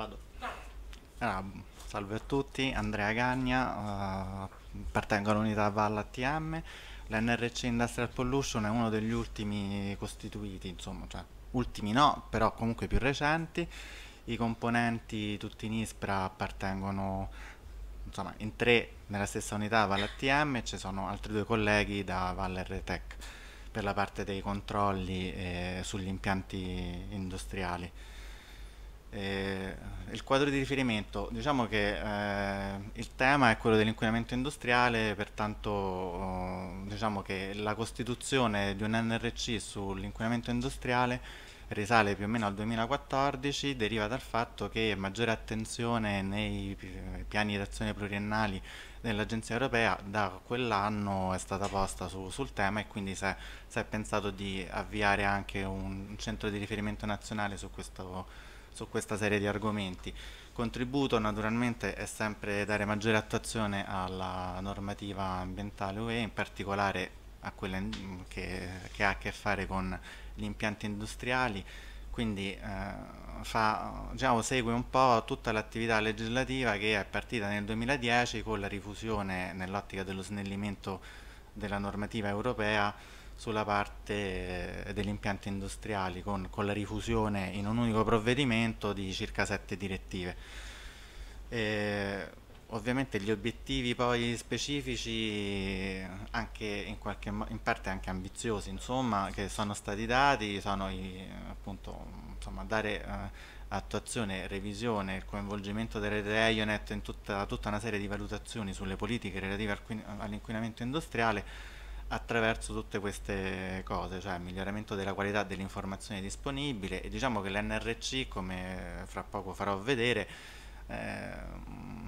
Vado. Allora, salve a tutti, Andrea Gagna, uh, eh, appartengo all'unità Valla ATM. L'NRC Industrial Pollution è uno degli ultimi costituiti, insomma, cioè ultimi no, però comunque più recenti. I componenti tutti in ISPRA appartengono insomma, in tre nella stessa unità Valla ATM e ci sono altri due colleghi da Valla RTEC per la parte dei controlli eh, sugli impianti industriali. Eh, il quadro di riferimento, diciamo che eh, il tema è quello dell'inquinamento industriale, pertanto eh, diciamo che la costituzione di un NRC sull'inquinamento industriale risale più o meno al 2014, deriva dal fatto che maggiore attenzione nei piani di azione pluriennali dell'Agenzia Europea da quell'anno è stata posta su, sul tema e quindi si è, si è pensato di avviare anche un, centro di riferimento nazionale su questo tema su questa serie di argomenti. Contributo naturalmente è sempre dare maggiore attuazione alla normativa ambientale UE, in particolare a quella che, che ha a che fare con gli impianti industriali, quindi eh, fa, diciamo, segue un po' tutta l'attività legislativa che è partita nel 2010 con la rifusione nell'ottica dello snellimento della normativa europea sulla parte degli impianti industriali con, con la rifusione in un unico provvedimento di circa sette direttive. E, ovviamente gli obiettivi poi specifici, anche in, qualche, in parte anche ambiziosi, insomma, che sono stati dati, sono i, appunto insomma, dare eh, attuazione, revisione, il coinvolgimento delle Ionet in tutta, tutta, una serie di valutazioni sulle politiche relative all'inquinamento industriale attraverso tutte queste cose, cioè miglioramento della qualità dell'informazione disponibile e diciamo che l'NRC, come eh, fra poco farò vedere, eh,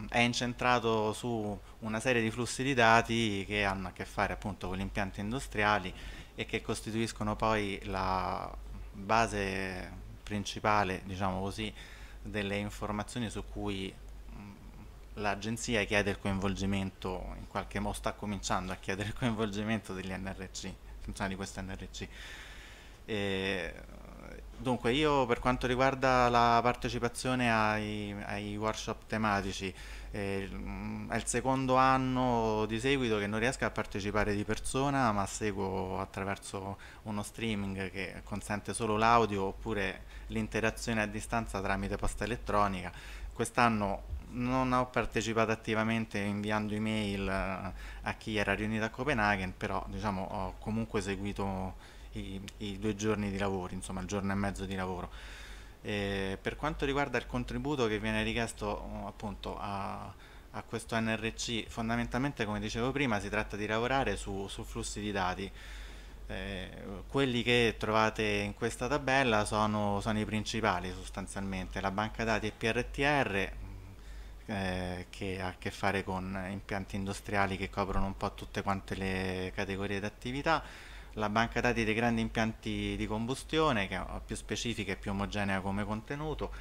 è incentrato su una serie di flussi di dati che hanno a che fare appunto con gli impianti industriali e che costituiscono poi la base principale, diciamo così, delle informazioni su cui l'agenzia chiede il coinvolgimento, in qualche modo sta cominciando a chiedere il coinvolgimento degli NRC, di questi NRC. E, dunque io per quanto riguarda la partecipazione ai, ai workshop tematici, eh, è il secondo anno di seguito che non riesco a partecipare di persona, ma seguo attraverso uno streaming che consente solo l'audio oppure l'interazione a distanza tramite posta elettronica. Quest'anno non ho partecipato attivamente inviando email eh, a chi era riunito a Copenaghen, però diciamo, ho comunque seguito i, i, due giorni di lavoro, insomma il giorno e mezzo di lavoro. E per quanto riguarda il contributo che viene richiesto mm, appunto a, a questo NRC, fondamentalmente come dicevo prima si tratta di lavorare su, su flussi di dati. Eh, quelli che trovate in questa tabella sono, sono, i principali sostanzialmente, la banca dati e PRTR, eh, che ha a che fare con impianti industriali che coprono un po' tutte quante le categorie di attività, la banca dati dei grandi impianti di combustione che è più specifica e più omogenea come contenuto,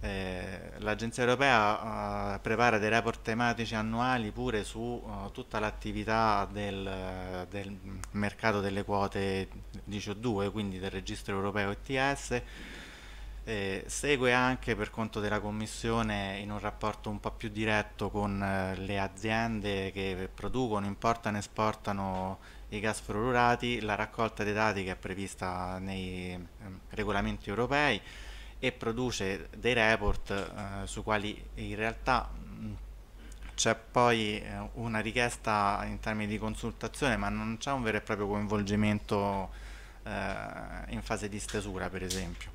eh, l'Agenzia europea uh, prepara dei report tematici annuali pure su uh, tutta l'attività del, del, mercato delle quote di CO2, quindi del registro europeo ETS eh, segue anche per conto della Commissione in un rapporto un po' più diretto con eh, le aziende che producono, importano e esportano i gas fluorurati, la raccolta dei dati che è prevista nei eh, regolamenti europei e produce dei report eh, su quali in realtà c'è poi eh, una richiesta in termini di consultazione ma non c'è un vero e proprio coinvolgimento eh, in fase di stesura per esempio.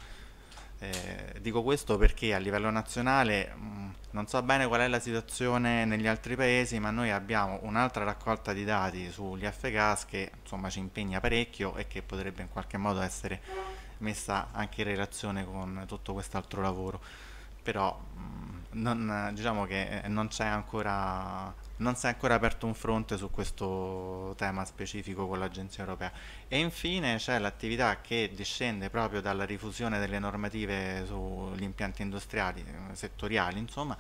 Eh, dico questo perché a livello nazionale mh, mm, non so bene qual è la situazione negli altri paesi, ma noi abbiamo un'altra raccolta di dati sugli F-gas che insomma ci impegna parecchio e che potrebbe in qualche modo essere messa anche in relazione con tutto quest'altro lavoro. Però mh, mm, non, diciamo che eh, non c'è ancora non si è ancora aperto un fronte su questo tema specifico con l'Agenzia Europea. E infine c'è l'attività che discende proprio dalla rifusione delle normative sugli impianti industriali, settoriali, insomma,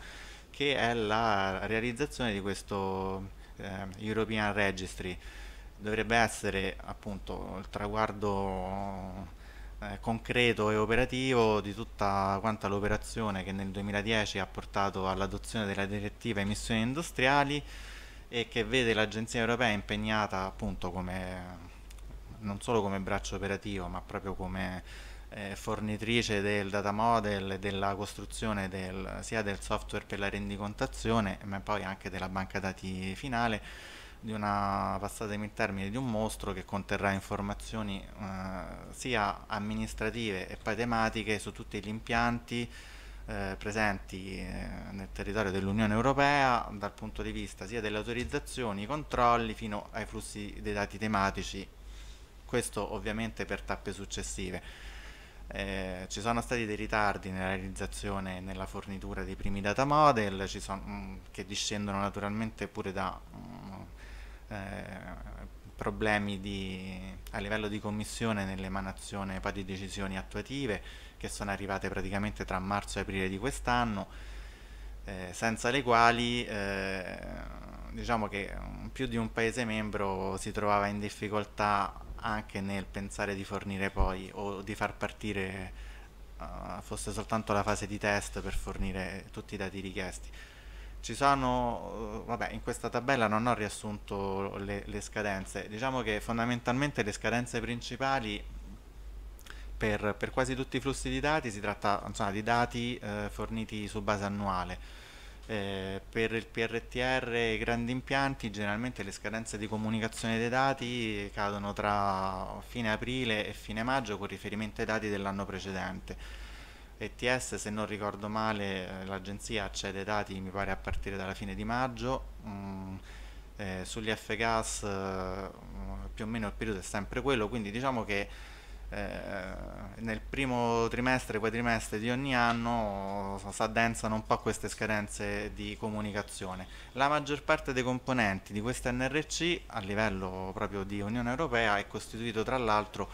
che è la realizzazione di questo eh, European Registry. Dovrebbe essere appunto il traguardo eh, concreto e operativo di tutta quanta l'operazione che nel 2010 ha portato all'adozione della direttiva emissioni industriali e che vede l'Agenzia Europea impegnata appunto come non solo come braccio operativo ma proprio come eh, fornitrice del data model e della costruzione del, sia del software per la rendicontazione ma poi anche della banca dati finale di una, passatemi in termini di un mostro che conterrà informazioni eh, sia amministrative e poi tematiche su tutti gli impianti eh, presenti eh, nel territorio dell'Unione Europea dal punto di vista sia delle autorizzazioni, i controlli fino ai flussi dei dati tematici, questo ovviamente per tappe successive. Eh, ci sono stati dei ritardi nella realizzazione e nella fornitura dei primi data model sono, mh, mm, che discendono naturalmente pure da mh, mm, eh, problemi di, a livello di commissione nell'emanazione di decisioni attuative che sono arrivate praticamente tra marzo e aprile di quest'anno, eh, senza le quali eh, diciamo che più di un paese membro si trovava in difficoltà anche nel pensare di fornire poi o di far partire eh, fosse soltanto la fase di test per fornire tutti i dati richiesti. Ci sono, eh, vabbè, in questa tabella non ho riassunto le, le scadenze, diciamo che fondamentalmente le scadenze principali per, per, quasi tutti i flussi di dati si tratta insomma, di dati eh, forniti su base annuale. Eh, per il PRTR e i grandi impianti generalmente le scadenze di comunicazione dei dati cadono tra fine aprile e fine maggio con riferimento ai dati dell'anno precedente ETS se non ricordo male eh, l'agenzia accede ai dati mi pare a partire dalla fine di maggio mm, eh, sugli F-Gas eh, più o meno il periodo è sempre quello quindi diciamo che eh, nel primo trimestre, quadrimestre di ogni anno si addensano un po' queste scadenze di comunicazione. La maggior parte dei componenti di questa NRC a livello proprio di Unione Europea è costituito tra l'altro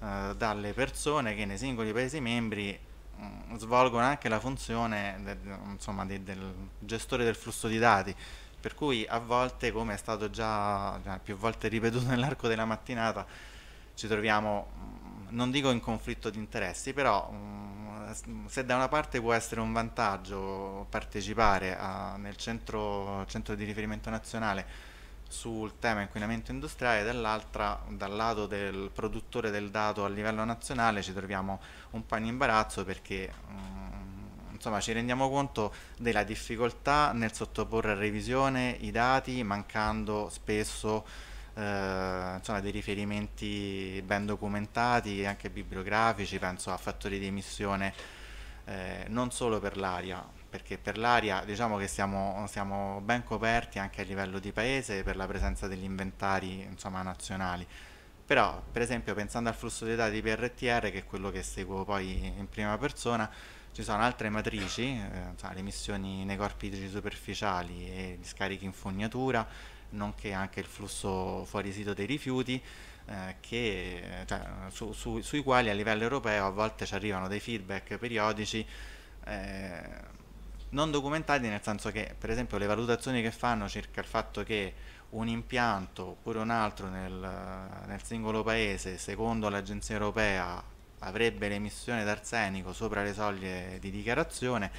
eh, dalle persone che nei singoli Paesi membri Mm, svolgono anche la funzione del, insomma, del, del gestore del flusso di dati per cui a volte, come è stato già più volte ripetuto nell'arco della mattinata, ci troviamo, mm, non dico in conflitto di interessi, però mm, se da una parte può essere un vantaggio partecipare a, nel centro, centro di riferimento nazionale sul tema inquinamento industriale, dall'altra dal lato del produttore del dato a livello nazionale ci troviamo un po' in imbarazzo perché mh, mm, insomma, ci rendiamo conto della difficoltà nel sottoporre a revisione i dati mancando spesso eh, insomma, dei riferimenti ben documentati anche bibliografici, penso a fattori di emissione eh, non solo per l'aria perché per l'aria diciamo che siamo, siamo, ben coperti anche a livello di paese per la presenza degli inventari insomma, nazionali. Però, per esempio, pensando al flusso dei dati PRTR, che è quello che seguo poi in prima persona, ci sono altre matrici, eh, insomma, le emissioni nei corpi idrici superficiali e gli scarichi in fognatura, nonché anche il flusso fuori sito dei rifiuti, eh, che, cioè, su, su, sui quali a livello europeo a volte ci arrivano dei feedback periodici eh, non documentati nel senso che per esempio le valutazioni che fanno circa il fatto che un impianto oppure un altro nel, nel singolo paese secondo l'agenzia europea avrebbe l'emissione d'arsenico sopra le soglie di dichiarazione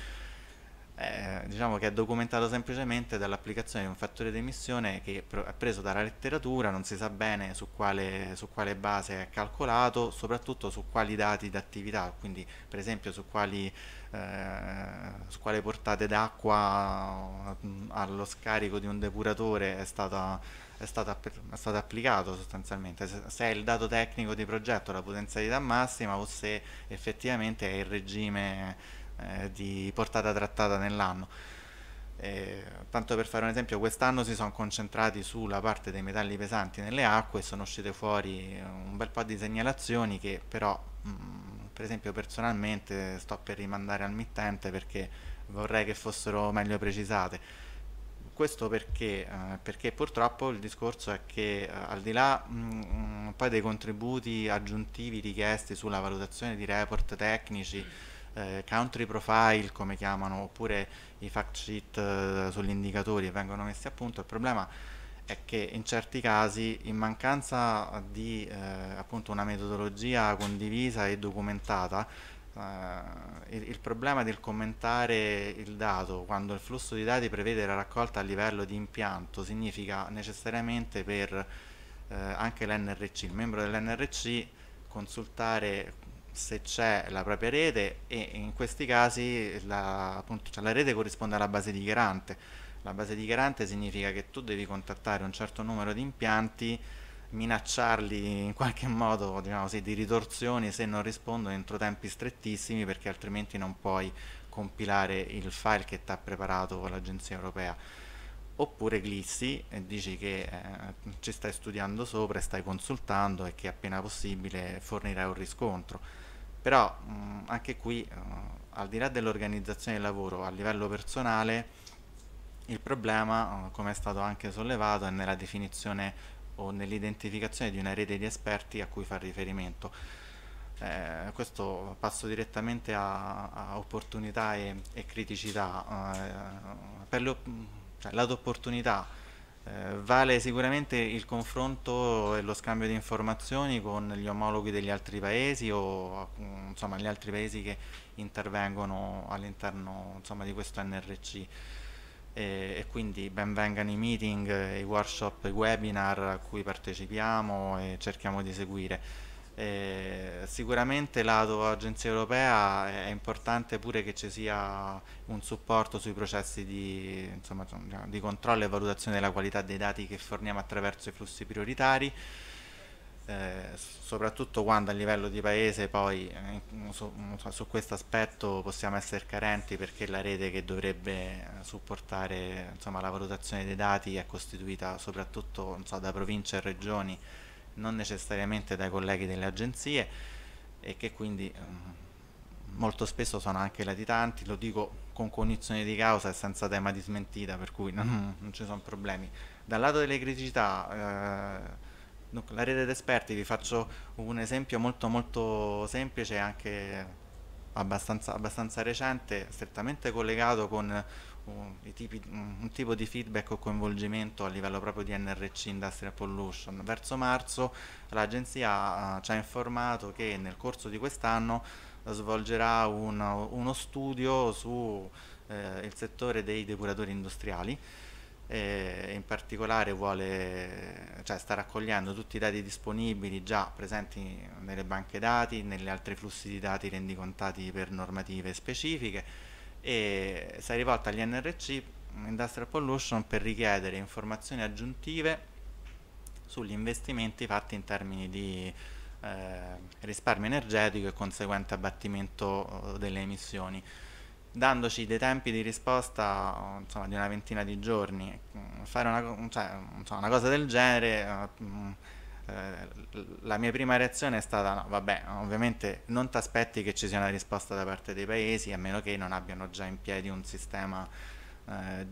eh, diciamo che è documentato semplicemente dall'applicazione di un fattore di emissione che è preso dalla letteratura, non si sa bene su quale, su quale base è calcolato, soprattutto su quali dati d'attività, quindi per esempio su quali, eh, su quale portate d'acqua mm, allo scarico di un depuratore è stata, è, stata, è stato applicato sostanzialmente, se è il dato tecnico di progetto, la potenzialità massima o se effettivamente è il regime eh, di portata trattata nell'anno. Eh, tanto per fare un esempio, quest'anno si sono concentrati sulla parte dei metalli pesanti nelle acque e sono uscite fuori un bel po' di segnalazioni che però, mh, mm, per esempio, personalmente sto per rimandare al mittente perché vorrei che fossero meglio precisate. Questo perché, eh, perché purtroppo il discorso è che eh, al di là mh, mm, mm, poi dei contributi aggiuntivi richiesti sulla valutazione di report tecnici, eh, country profile, come chiamano, oppure i fact sheet eh, sugli indicatori vengono messi a punto, il problema è che in certi casi, in mancanza di eh, appunto una metodologia condivisa e documentata, eh, il, il, problema del commentare il dato quando il flusso di dati prevede la raccolta a livello di impianto significa necessariamente per eh, anche l'NRC, il membro dell'NRC consultare se c'è la propria rete e in questi casi la, appunto, cioè la rete corrisponde alla base di garante. La base di garante significa che tu devi contattare un certo numero di impianti, minacciarli in qualche modo diciamo così, di ritorsioni se non rispondono entro tempi strettissimi perché altrimenti non puoi compilare il file che ti ha preparato l'agenzia europea oppure glissi e dici che eh, ci stai studiando sopra stai consultando e che appena possibile fornirai un riscontro però mh, anche qui uh, al di là dell'organizzazione del lavoro a livello personale il problema uh, come è stato anche sollevato è nella definizione o nell'identificazione di una rete di esperti a cui far riferimento eh, questo passo direttamente a, a opportunità e, e criticità eh, per le cioè, lato opportunità eh, vale sicuramente il confronto e lo scambio di informazioni con gli omologhi degli altri paesi o insomma, gli altri paesi che intervengono all'interno di questo NRC e, e, quindi ben vengano i meeting, i workshop, i webinar a cui partecipiamo e cerchiamo di seguire. Eh, sicuramente lato agenzia europea è, importante pure che ci sia un supporto sui processi di, insomma, di, controllo e valutazione della qualità dei dati che forniamo attraverso i flussi prioritari. Eh, soprattutto quando a livello di paese poi eh, su, su questo aspetto possiamo essere carenti perché la rete che dovrebbe supportare insomma, la valutazione dei dati è costituita soprattutto so, da province e regioni non necessariamente dai colleghi delle agenzie e che quindi eh, molto spesso sono anche latitanti, lo dico con cognizione di causa e senza tema di smentita, per cui non, non ci sono problemi. Dal lato delle criticità, eh, la rete di esperti, vi faccio un esempio molto molto semplice, anche abbastanza, abbastanza recente, strettamente collegato con tipi, un tipo di feedback o coinvolgimento a livello proprio di NRC Industrial Pollution. Verso marzo l'agenzia eh, ci ha informato che nel corso di quest'anno svolgerà un, uno studio sul eh, settore dei depuratori industriali e in particolare vuole, cioè, sta raccogliendo tutti i dati disponibili già presenti nelle banche dati, negli altri flussi di dati rendicontati per normative specifiche e si è rivolta agli NRC Industrial Pollution per richiedere informazioni aggiuntive sugli investimenti fatti in termini di eh, risparmio energetico e conseguente abbattimento eh, delle emissioni dandoci dei tempi di risposta insomma, di una ventina di giorni mm, fare una, cioè, una cosa del genere eh, mm, eh, la mia prima reazione è stata no, vabbè, ovviamente non ti aspetti che ci sia una risposta da parte dei paesi, a meno che non abbiano già in piedi un sistema eh,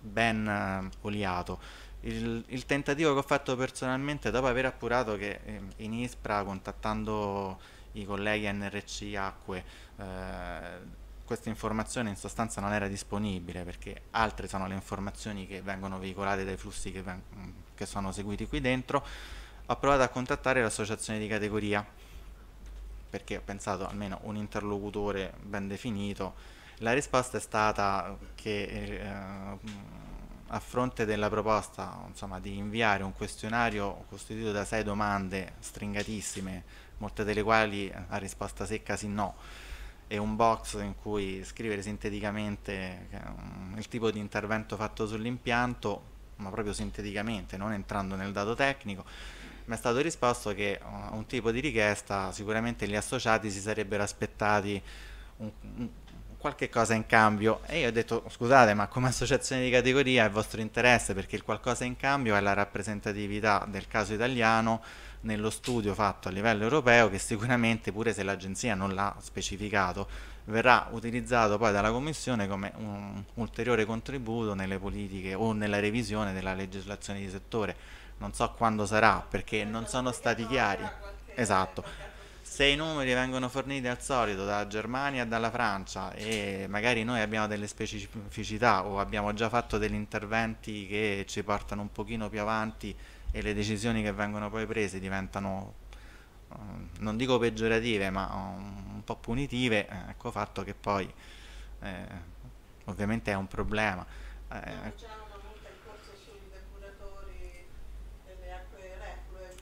ben eh, oliato. Il, il, tentativo che ho fatto personalmente dopo aver appurato che eh, in ISPRA contattando i colleghi NRC Acque eh, questa informazione in sostanza non era disponibile perché altre sono le informazioni che vengono veicolate dai flussi che, che sono seguiti qui dentro ho provato a contattare l'associazione di categoria perché ho pensato almeno un interlocutore ben definito. La risposta è stata che eh, a fronte della proposta insomma, di inviare un questionario costituito da sei domande stringatissime, molte delle quali a risposta secca sì no, e un box in cui scrivere sinteticamente eh, il tipo di intervento fatto sull'impianto, ma proprio sinteticamente, non entrando nel dato tecnico, mi è stato risposto che a uh, un tipo di richiesta sicuramente gli associati si sarebbero aspettati un, un, qualche cosa in cambio e io ho detto scusate ma come associazione di categoria è vostro interesse perché il qualcosa in cambio è la rappresentatività del caso italiano nello studio fatto a livello europeo che sicuramente pure se l'agenzia non l'ha specificato verrà utilizzato poi dalla Commissione come un ulteriore contributo nelle politiche o nella revisione della legislazione di settore non so quando sarà perché non sono stati chiari. Esatto. Se i numeri vengono forniti al solito dalla Germania e dalla Francia e magari noi abbiamo delle specificità o abbiamo già fatto degli interventi che ci portano un pochino più avanti e le decisioni che vengono poi prese diventano, eh, non dico peggiorative, ma eh, un po' punitive, eh, ecco fatto che poi eh, ovviamente è un problema. Eh,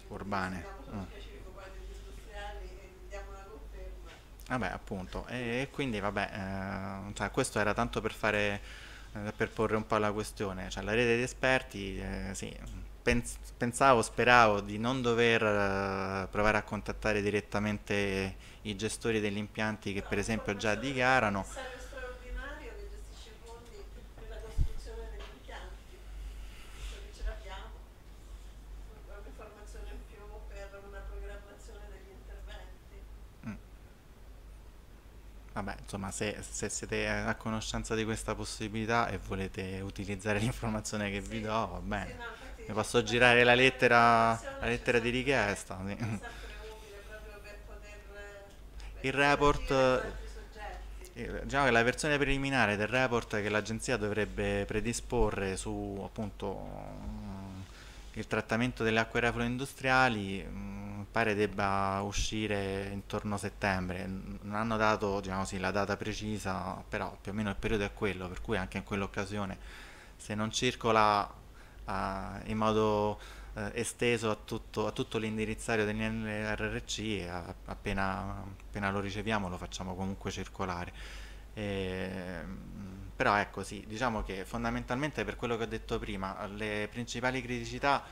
urbane. Mm. Vabbè, appunto, e quindi vabbè, eh, cioè, questo era tanto per fare, eh, per porre un po' la questione, cioè la rete di esperti, eh, sì, pens- pensavo, speravo di non dover eh, provare a contattare direttamente i gestori degli impianti che per esempio già dichiarano, Vabbè, insomma, se, se, siete a conoscenza di questa possibilità e volete utilizzare l'informazione che sì. vi do, va bene. Sì, no, Mi posso girare la lettera, la lettera di richiesta. Sì. Eh, il report... Diciamo che la versione preliminare del report che l'agenzia dovrebbe predisporre su appunto mm, il trattamento delle acque reflue industriali mm, pare debba uscire intorno a settembre, non hanno dato diciamo sì, la data precisa, però più o meno il periodo è quello, per cui anche in quell'occasione se non circola uh, in modo uh, esteso a tutto, a tutto l'indirizzario dell'NRC, eh, appena, appena lo riceviamo lo facciamo comunque circolare. E, ehm, però ecco sì, diciamo che fondamentalmente per quello che ho detto prima, le principali criticità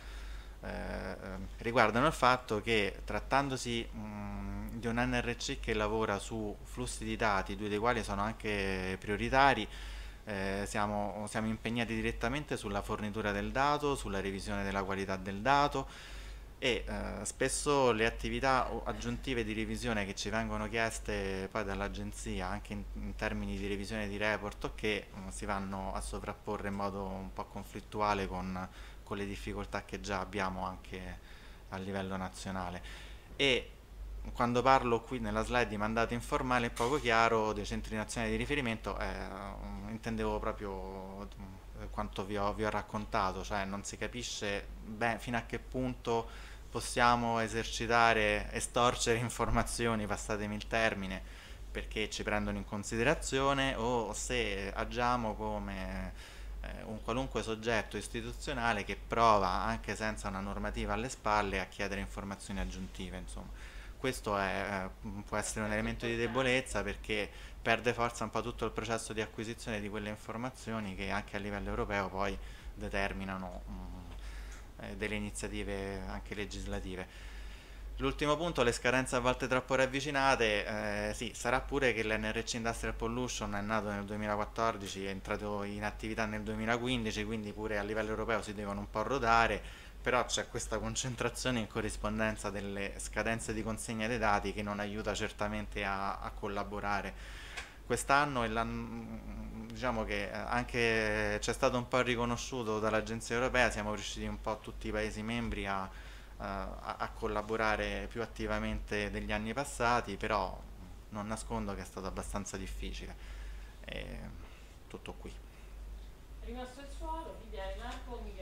eh, ehm, riguardano il fatto che trattandosi mh, di un NRC che lavora su flussi di dati, due dei quali sono anche prioritari, eh, siamo, siamo, impegnati direttamente sulla fornitura del dato, sulla revisione della qualità del dato, e eh, spesso le attività aggiuntive di revisione che ci vengono chieste poi dall'agenzia anche in, in termini di revisione di report che eh, si vanno a sovrapporre in modo un po' conflittuale con, con le difficoltà che già abbiamo anche a livello nazionale e quando parlo qui nella slide di mandato informale e poco chiaro dei centri nazionali di riferimento eh, mm, intendevo proprio mm, quanto vi ho, vi ho, raccontato, cioè non si capisce bene fino a che punto possiamo esercitare, estorcere informazioni, passatemi il termine, perché ci prendono in considerazione o se agiamo come eh, un qualunque soggetto istituzionale che prova, anche senza una normativa alle spalle, a chiedere informazioni aggiuntive. Insomma. Questo è, eh, può essere un elemento di debolezza perché perde forza un po' tutto il processo di acquisizione di quelle informazioni che anche a livello europeo poi determinano... Mm, eh, delle iniziative anche legislative. L'ultimo punto, le scadenze a volte troppo ravvicinate, eh, sì, sarà pure che l'NRC Industrial Pollution è nato nel 2014, è entrato in attività nel 2015, quindi pure a livello europeo si devono un po' rodare, però c'è questa concentrazione in corrispondenza delle scadenze di consegna dei dati che non aiuta certamente a, a collaborare quest'anno e diciamo che eh, anche c'è stato un po' riconosciuto dall'Agenzia Europea, siamo riusciti un po' tutti i Paesi membri a, eh, a, a collaborare più attivamente degli anni passati, però non nascondo che è stato abbastanza difficile. E tutto qui. Rimasto il suolo, Lidia e Marco mi